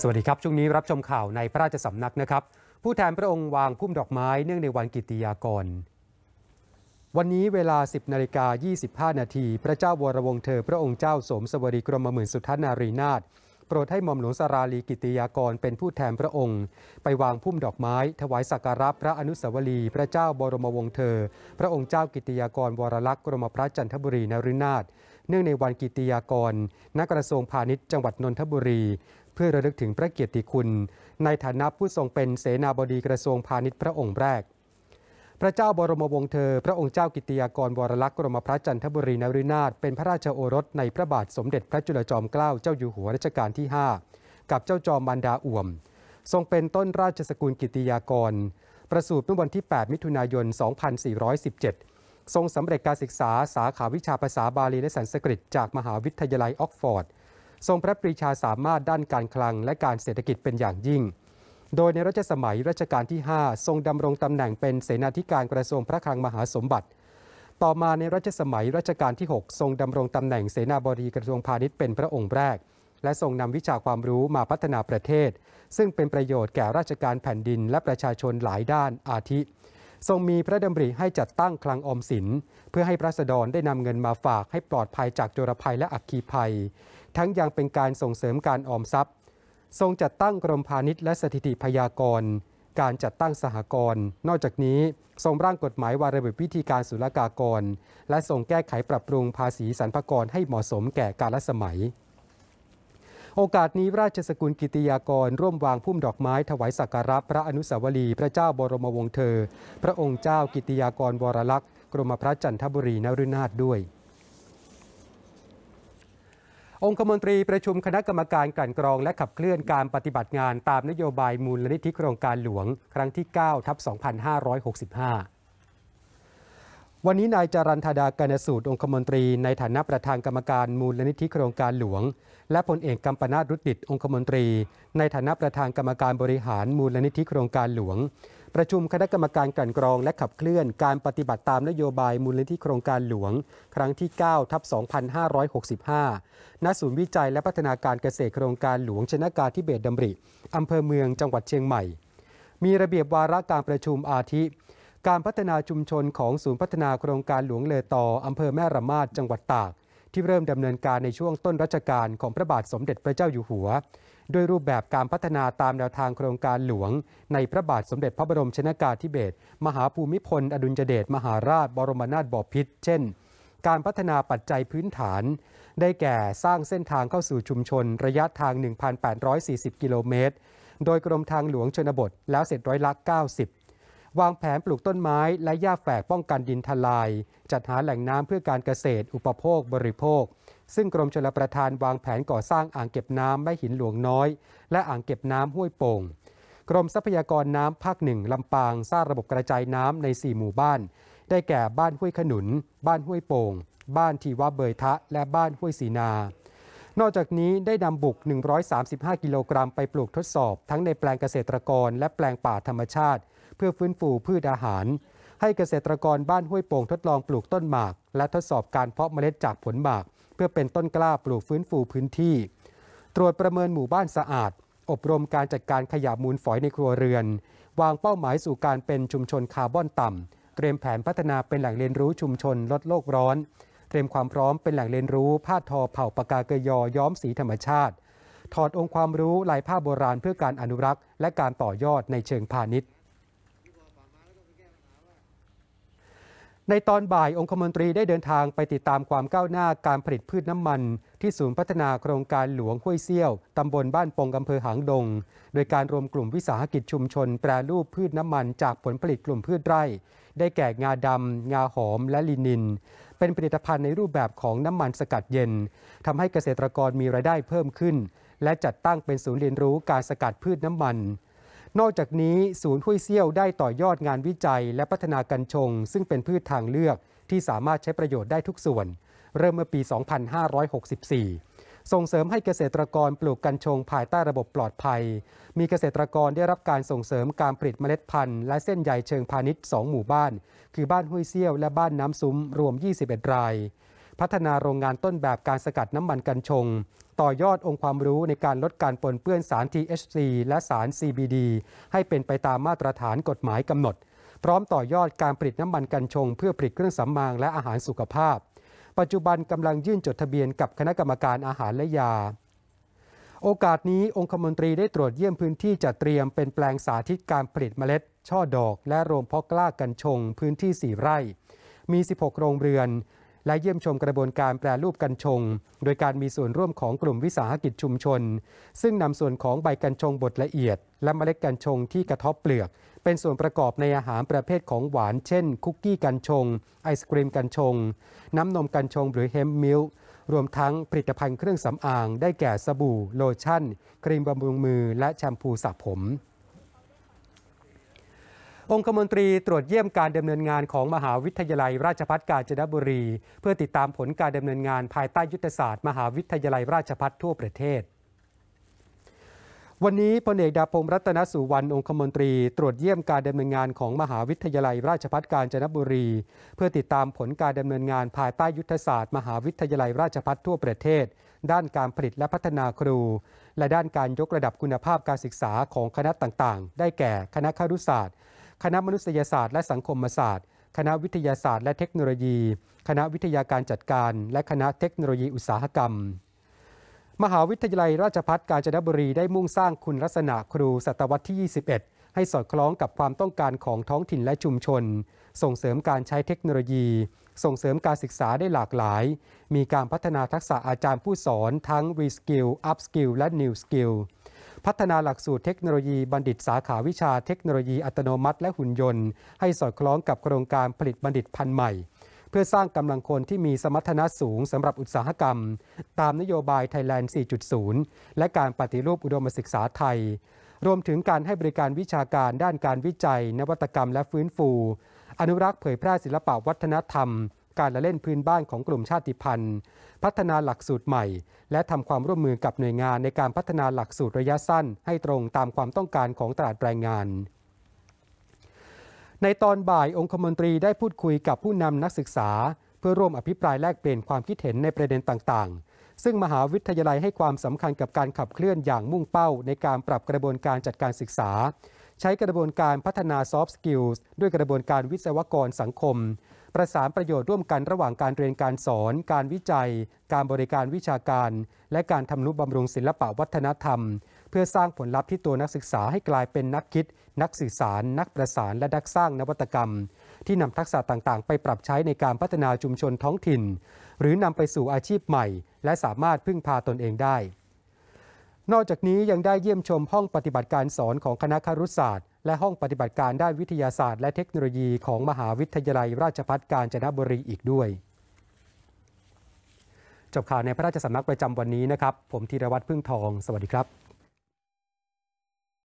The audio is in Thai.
สวัสดีครับช่วงนี้รับชมข่าวในพระราชสำนักนะครับผู้แทนพระองค์วางพุ่มดอกไม้ เนื่องในวันกิติยากร วันนี้เวลา 10นาฬิกา25นาทีพระเจ้าวรวงเธอ พระองค์เจ้าสมสวรีกรมหมื่นสุทธนารีนาถโปรดให้หม่อมหลวงสาราลีกิติยากร เป็นผู้แทนพระองค์ ไปวางพุ่มดอกไม้ ถวายสักการะพระอนุสาวรีย์พระเจ้าบรมวงศ์เธอ พระองค์เจ้ากิติยากร วรลักษณ์กรมพระจันทบุรีนรุนาถเนื่องในวันกิติยากรณกระทรวงพาณิชย์ จังหวัดนนทบุรีเพื่อระลึกถึงพระเกียรติคุณ ในฐานะผู้ทรงเป็นเสนาบดีกระทรวงพาณิชย์พระองค์แรก พระเจ้าบรมวงศ์เธอพระองค์เจ้ากิติยากรวรลักษณ์กรมพระจันทบุรีนรินาถเป็นพระราชโอรสในพระบาทสมเด็จพระจุลจอมเกล้าเจ้าอยู่หัวรัชกาลที่ 5 กับเจ้าจอมบรรดาอ่วม ทรงเป็นต้นราชสกุลกิติยากร ประสูติเมื่อวันที่ 8 มิถุนายน 2417 ทรงสำเร็จการศึกษาสาขาวิชาภาษาบาลีและสันสกฤต จากมหาวิทยาลัยออกฟอร์ดทรงพระปรีชาสามารถด้านการคลังและการเศรษฐกิจเป็นอย่างยิ่ง โดยในรัชสมัยรัชกาลที่ 5 ทรงดำรงตำแหน่งเป็นเสนาธิการกระทรวงพระคลังมหาสมบัติ ต่อมาในรัชสมัยรัชกาลที่ 6 ทรงดำรงตำแหน่งเสนาบดีกระทรวงพาณิชย์เป็นพระองค์แรก และทรงนำวิชาความรู้มาพัฒนาประเทศ ซึ่งเป็นประโยชน์แก่ราชการแผ่นดินและประชาชนหลายด้านอาทิ ทรงมีพระดำริให้จัดตั้งคลังอมสิน เพื่อให้พระสดรได้นำเงินมาฝากให้ปลอดภัยจากโจรภัยและอักคีภัยทั้งยังเป็นการส่งเสริมการออมทรัพย์ ทรงจัดตั้งกรมพาณิชย์และสถิติพยากร การจัดตั้งสหกรณ์นอกจากนี้ทรงร่างกฎหมายวาระเบียบวิธีการศุลกากร และทรงแก้ไขปรับปรุงภาษีสรรพากรให้เหมาะสมแก่กาลสมัย โอกาสนี้ราชสกุลกิติยากร ร่วมวางพุ่มดอกไม้ถวายสักการะพระอนุสาวรีย์พระเจ้าบรมวงศ์เธอ พระองค์เจ้ากิติยากรวรลักษณ์กรมพระจันทบุรีนรุนาถด้วยองคมนตรีประชุมคณะกรรมการกลั่นกรองและขับเคลื่อนการปฏิบัติงานตามนโยบายมูลนิธิโครงการหลวงครั้งที่9ทับ2565 วันนี้นายจรันธดากนสูตรองคมนตรี ในฐานะประธานกรรมการมูลนิธิโครงการหลวง และพลเอกกัมปนาตรุติตองคมนตรี ในฐานะประธานกรรมการบริหารมูลนิธิโครงการหลวงประชุมคณะกรรมการกันกรองและขับเคลื่อนการปฏิบัติตามนโยบายมูลนิธิโครงการหลวง ครั้งที่ 9 ทับ 2565 ณ ศูนย์วิจัยและพัฒนาการเกษตรโครงการหลวงชนะกาทิเบตดำริ อำเภอเมืองจังหวัดเชียงใหม่ มีระเบียบวาระการประชุมอาทิ การพัฒนาชุมชนของศูนย์พัฒนาโครงการหลวงเลอตออำเภอแม่ระมาดจังหวัดตาก ที่เริ่มดำเนินการในช่วงต้นรัชกาลของพระบาทสมเด็จพระเจ้าอยู่หัวด้วยรูปแบบการพัฒนาตามแนวทางโครงการหลวง ในพระบาทสมเด็จพระบรมชนากาธิเบศรมหาภูมิพล อดุลยเดชมหาราช บรมนาถบพิตรเช่น การพัฒนาปัจจัยพื้นฐาน ได้แก่สร้างเส้นทางเข้าสู่ชุมชน ระยะทาง 1,840 กิโลเมตร โดยกรมทางหลวงชนบท แล้วเสร็จร้อยละ 90 วางแผนปลูกต้นไม้ และหญ้าแฝกป้องกันดินทลาย จัดหาแหล่งน้ำเพื่อการเกษตร อุปโภค บริโภคซึ่งกรมชลประทานวางแผนก่อสร้างอ่างเก็บน้ำแม่หินหลวงน้อย และอ่างเก็บน้ำห้วยโป่ง กรมทรัพยากรน้ำภาคหนึ่งลำปาง สร้างระบบกระจายน้ำใน4หมู่บ้าน ได้แก่บ้านห้วยขนุน บ้านห้วยโป่งบ้านทีวะเบยทะ และบ้านห้วยสีนา นอกจากนี้ได้นำบุก 135กิโลกรัมไปปลูกทดสอบทั้งในแปลงเกษตรกรและแปลงป่าธรรมชาติ เพื่อฟื้นฟูพืชอาหาร ให้เกษตรกรบ้านห้วยโป่ง ทดลองปลูกต้นหมากและทดสอบการเพราะเมล็ดจากผลหมากเพื่อเป็นต้นกล้าปลูกฟื้นฟูพื้นที่ ตรวจประเมินหมู่บ้านสะอาด อบรมการจัดการขยะมูลฝอยในครัวเรือน วางเป้าหมายสู่การเป็นชุมชนคาร์บอนต่ำ เตรียมแผนพัฒนาเป็นแหล่งเรียนรู้ชุมชนลดโลกร้อน เตรียมความพร้อมเป็นแหล่งเรียนรู้ ผ้าทอเผ่าปากาเกยอย้อมสีธรรมชาติ ถอดองค์ความรู้ลายผ้าโบราณเพื่อการอนุรักษ์และการต่อยอดในเชิงพาณิชย์ในตอนบ่าย องคมนตรีได้เดินทางไปติดตามความก้าวหน้าการผลิตพืชน้ำมัน ที่ศูนย์พัฒนาโครงการหลวงห้วยเซี่ยวตำบลบ้านปงอำเภอหางดง โดยการรวมกลุ่มวิสาหกิจชุมชนแปรรูปพืชน้ำมันจากผลผลิตกลุ่มพืชไร่ได้แก่งาดำงาหอมและลินิน เป็นผลิตภัณฑ์ในรูปแบบของน้ำมันสกัดเย็นทำให้เกษตรกรมีรายได้เพิ่มขึ้น และจัดตั้งเป็นศูนย์เรียนรู้การสกัดพืชน้ำมันนอกจากนี้ศูนย์ห้วยเซี่ยวได้ต่อยอดงานวิจัยและพัฒนากัญชง ซึ่งเป็นพืชทางเลือกที่สามารถใช้ประโยชน์ได้ทุกส่วน เริ่มเมื่อปี 2564 ส่งเสริมให้เกษตรกรปลูกกัญชงภายใต้ระบบปลอดภัย มีเกษตรกรได้รับการส่งเสริมการผลิตเมล็ดพันธุ์และเส้นใยเชิงพาณิชย์2หมู่บ้าน คือบ้านห้วยเซี่ยวและบ้านน้ำซุ้มรวม 21 รายพัฒนาโรงงานต้นแบบการสกัดน้ำมันกัญชง ต่อยอดองค์ความรู้ในการลดการปนเปื้อนสาร THC และสาร CBD ให้เป็นไปตามมาตรฐานกฎหมายกำหนด พร้อมต่อยอดการผลิตน้ำมันกัญชงเพื่อผลิตเครื่องสำอางและอาหารสุขภาพ ปัจจุบันกำลังยื่นจดทะเบียนกับคณะกรรมการอาหารและยา โอกาสนี้องคมนตรีได้ตรวจเยี่ยมพื้นที่จัดเตรียม เป็นแปลงสาธิตการผลิตเมล็ดช่อดอก และโรงเพาะกล้ากัญชง พื้นที่ 4 ไร่ มี 16โรงเรือนและเยี่ยมชมกระบวนการแปรรูปกัญชง โดยการมีส่วนร่วมของกลุ่มวิสาหกิจชุมชน ซึ่งนำส่วนของใบกัญชงบดละเอียด และเมล็ดกัญชงที่กระทบเปลือก เป็นส่วนประกอบในอาหารประเภทของหวานเช่นคุกกี้กัญชง ไอศกรีมกัญชง น้ำนมกัญชง หรือเฮมมิลรวมทั้งผลิตภัณฑ์เครื่องสำอางได้แก่สบู่ โลชั่น ครีมบำรุงมือ และแชมพูสระผมองคมนตรีตรวจเยี่ยมการดำเนินงานของมหาวิทยาลัยราชภัฒกาญจนบุรี เพื่อติดตามผลการดำเนินงานภายใต้ยุทธศาสตร์มหาวิทยาลัยราชภัฒทั่วประเทศวันนี้พลเอกดาพงศ์รัตนสุวรรณองคมนตรีตรวจเยี่ยมการดำเนินงานของมหาวิทยาลัยราชภัฒกาญจนบุรีเพื่อติดตามผลการดำเนินงานภายใต้ยุทธศาสตร์มหาวิทยาลัยราชภัฒทั่วประเทศ ด้านการผลิตและพัฒนาครู และด้านการยกระดับคุณภาพการศึกษาของคณะต่างๆ ได้แก่คณะครุศาสตร์คณะมนุษยศาสตร์และสังคมศาสตร์ คณะวิทยาศาสตร์และเทคโนโลยี คณะวิทยาการจัดการ และคณะเทคโนโลยีอุตสาหกรรม มหาวิทยาลัยราชพัฒกาญจนบุรีได้มุ่งสร้างคุณลักษณะครู ศตวรรษที่ 21 ให้สอดคล้องกับความต้องการของท้องถิ่นและชุมชน ส่งเสริมการใช้เทคโนโลยี ส่งเสริมการศึกษาได้หลากหลาย มีการพัฒนาทักษะอาจารย์ผู้สอน ทั้ง Reskill Upskill และ New Skill พัฒนาหลักสูตรเทคโนโลยีบัณฑิตสาขาวิชาเทคโนโลยีอัตโนมัติและหุ่นยนต์ให้สอดคล้องกับโครงการผลิตบัณฑิตพันธุ์ใหม่ เพื่อสร้างกำลังคนที่มีสมรรถนะสูงสำหรับอุตสาหกรรมตามนโยบายไทยแลนด์ 4.0 และการปฏิรูปอุดมศึกษาไทย รวมถึงการให้บริการวิชาการด้านการวิจัยนวัตกรรมและฟื้นฟูอนุรักษ์เผยแพร่ศิลปวัฒนธรรมการละเล่นพื้นบ้านของกลุ่มชาติพันธุ์ พัฒนาหลักสูตรใหม่ และทำความร่วมมือกับหน่วยงานในการพัฒนาหลักสูตรระยะสั้น ให้ตรงตามความต้องการของตลาดแรงงาน ในตอนบ่ายองคมนตรีได้พูดคุยกับผู้นำนักศึกษา เพื่อร่วมอภิปรายแลกเปลี่ยนความคิดเห็นในประเด็นต่างๆ ซึ่งมหาวิทยาลัยให้ความสำคัญกับการขับเคลื่อนอย่างมุ่งเป้าในการปรับกระบวนการจัดการศึกษา ใช้กระบวนการพัฒนาซอฟต์สกิลส์ด้วยกระบวนการวิศวกรสังคมประสานประโยชน์ร่วมกันระหว่างการเรียนการสอน การวิจัย การบริการวิชาการ และการทำนุบำรุงศิลปวัฒนธรรม เพื่อสร้างผลลัพธ์ที่ตัวนักศึกษาให้กลายเป็นนักคิด นักสื่อสาร นักประสาน และนักสร้างนวัตกรรม ที่นำทักษะต่างๆ ไปปรับใช้ในการพัฒนาชุมชนท้องถิ่น หรือนำไปสู่อาชีพใหม่ และสามารถพึ่งพาตนเองได้นอกจากนี้ยังได้เยี่ยมชมห้องปฏิบัติการสอนของคณะครุศาสตร์และห้องปฏิบัติการด้านวิทยาศาสตร์และเทคโนโลยีของมหาวิทยาลัยราชพัฒกาญจนบุรีอีกด้วย จบข่าวในพระราชสำนักประจำวันนี้นะครับ ผมธีรวัตรพึ่งทองสวัสดีครับ